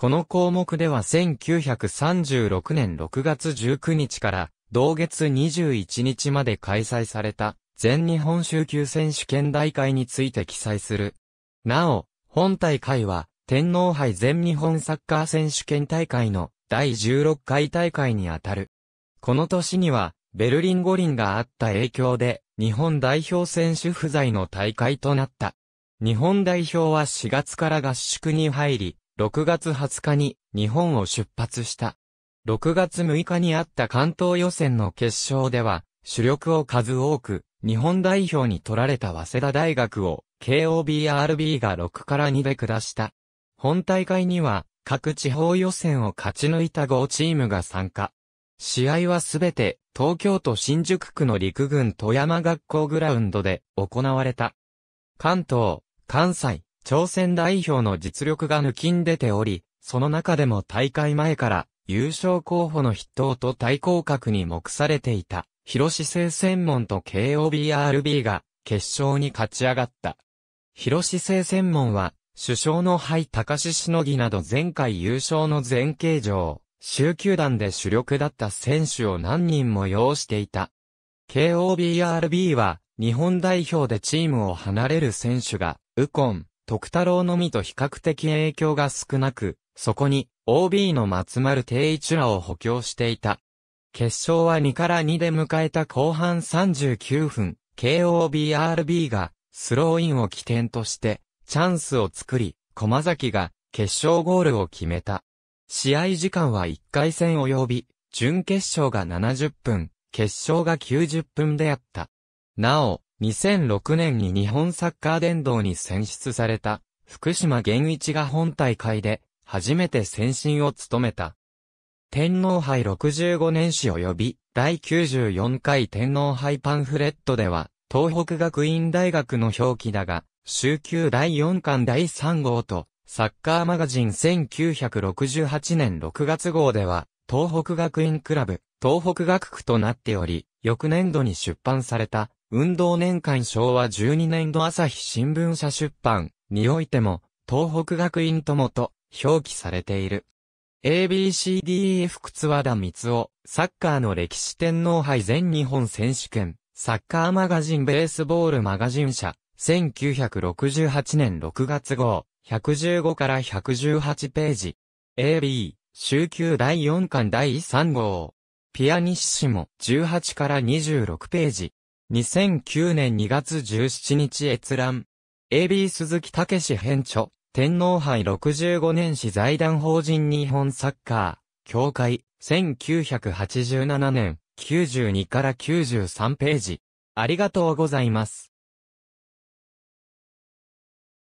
この項目では1936年6月19日から同月21日まで開催された全日本週休選手権大会について記載する。なお、本大会は天皇杯全日本サッカー選手権大会の第16回大会にあたる。この年にはベルリン五輪があった影響で日本代表選手不在の大会となった。日本代表は4月から合宿に入り、6月20日に日本を出発した。6月6日にあった関東予選の決勝では、主力を数多く、日本代表に取られた早稲田大学を、KOBRB が6から2で下した。本大会には、各地方予選を勝ち抜いた5チームが参加。試合はすべて、東京都新宿区の陸軍富山学校グラウンドで行われた。関東、関西、朝鮮代表の実力が抜きん出ており、その中でも大会前から優勝候補の筆頭と対抗格に目されていた、広志製専門と KOBRB が決勝に勝ち上がった。広志製専門は、首相のタ高志しのぎなど前回優勝の前形状、州球団で主力だった選手を何人も擁していた。KOBRB は、日本代表でチームを離れる選手が、ウコン、徳太郎のみと比較的影響が少なく、そこに OB の松丸定一らを補強していた。決勝は2から2で迎えた後半39分、KOBRB がスローインを起点としてチャンスを作り、駒崎が決勝ゴールを決めた。試合時間は1回戦及び、準決勝が70分、決勝が90分であった。なお、2006年に日本サッカー殿堂に選出された、福島玄一が本大会で、初めて先進を務めた。天皇杯65年史及び、第94回天皇杯パンフレットでは、東北学院大学の表記だが、週休第4巻第3号と、サッカーマガジン1968年6月号では、東北学院クラブ、東北学区となっており、翌年度に出版された、運動年間昭和12年度朝日新聞社出版においても、東北学院ともと表記されている。ABCDEF 靴和田光夫、サッカーの歴史天皇杯全日本選手権、サッカーマガジンベースボールマガジン社、1968年6月号、115から118ページ。AB、週休第4巻第3号。ピアニッシモ、18から26ページ。2009年2月17日閲覧。AB 鈴木武史編著。天皇杯65年史財団法人日本サッカー。協会。1987年。92から93ページ。ありがとうございます。